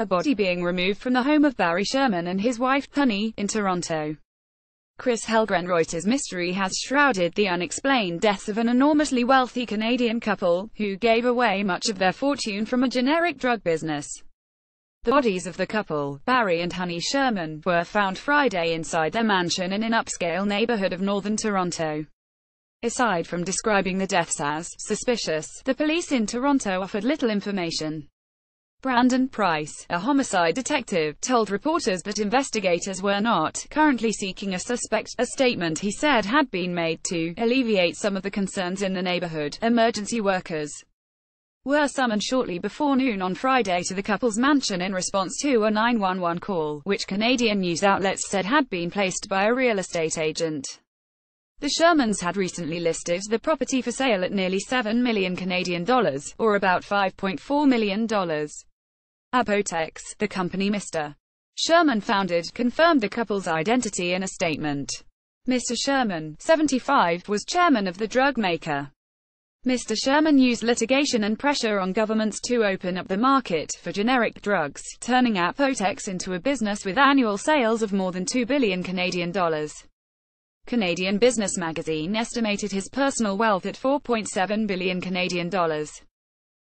a body being removed from the home of Barry Sherman and his wife, Honey, in Toronto. Chris Helgren Reuters mystery has shrouded the unexplained death of an enormously wealthy Canadian couple, who gave away much of their fortune from a generic drug business. The bodies of the couple, Barry and Honey Sherman, were found Friday inside their mansion in an upscale neighborhood of northern Toronto. Aside from describing the deaths as suspicious, the police in Toronto offered little information. Brandon Price, a homicide detective, told reporters that investigators were not currently seeking a suspect, a statement he said had been made to alleviate some of the concerns in the neighborhood. Emergency workers were summoned shortly before noon on Friday to the couple's mansion in response to a 911 call, which Canadian news outlets said had been placed by a real estate agent. The Shermans had recently listed the property for sale at nearly 7 million Canadian dollars, or about $5.4 million. Apotex, the company Mr. Sherman founded, confirmed the couple's identity in a statement. Mr. Sherman, 75, was chairman of the drug maker. Mr. Sherman used litigation and pressure on governments to open up the market for generic drugs, turning Apotex into a business with annual sales of more than 2 billion Canadian dollars. Canadian Business Magazine estimated his personal wealth at 4.7 billion Canadian dollars.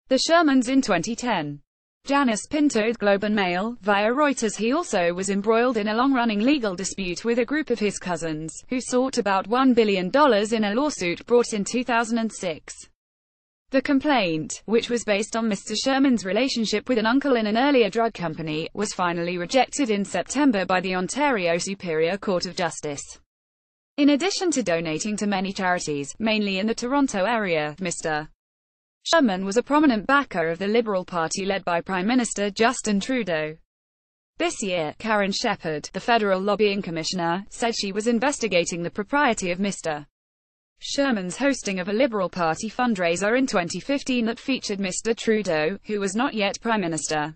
The Shermans in 2010. Janice Pinto Globe and Mail, via Reuters he also was embroiled in a long-running legal dispute with a group of his cousins, who sought about $1 billion in a lawsuit brought in 2006. The complaint, which was based on Mr. Sherman's relationship with an uncle in an earlier drug company, was finally rejected in September by the Ontario Superior Court of Justice. In addition to donating to many charities, mainly in the Toronto area, Mr. Sherman was a prominent backer of the Liberal Party led by Prime Minister Justin Trudeau. This year, Karen Shepard, the federal lobbying commissioner, said she was investigating the propriety of Mr. Sherman's hosting of a Liberal Party fundraiser in 2015 that featured Mr. Trudeau, who was not yet Prime Minister.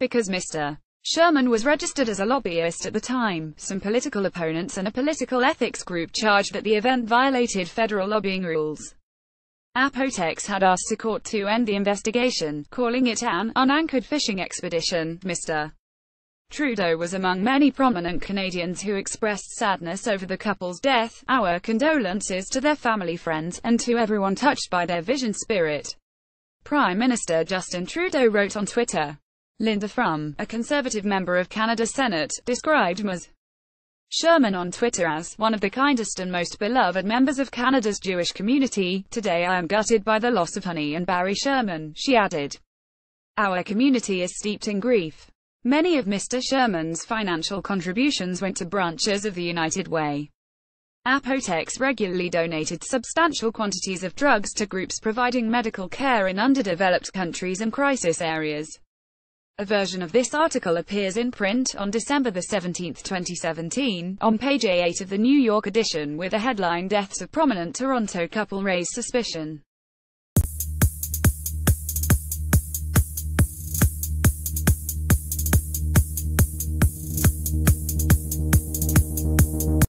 Because Mr. Sherman was registered as a lobbyist at the time. Some political opponents and a political ethics group charged that the event violated federal lobbying rules. Apotex had asked the court to end the investigation, calling it an unanchored fishing expedition. Mr. Trudeau was among many prominent Canadians who expressed sadness over the couple's death, our condolences to their family friends, and to everyone touched by their vision spirit. Prime Minister Justin Trudeau wrote on Twitter, Linda Frum, a Conservative member of Canada Senate, described Ms. Sherman on Twitter as one of the kindest and most beloved members of Canada's Jewish community. Today I am gutted by the loss of Honey and Barry Sherman, she added. Our community is steeped in grief. Many of Mr. Sherman's financial contributions went to branches of the United Way. Apotex regularly donated substantial quantities of drugs to groups providing medical care in underdeveloped countries and crisis areas. A version of this article appears in print on December 17, 2017, on page A8 of the New York edition with a headline Deaths of Prominent Toronto Couple Raise Suspicion.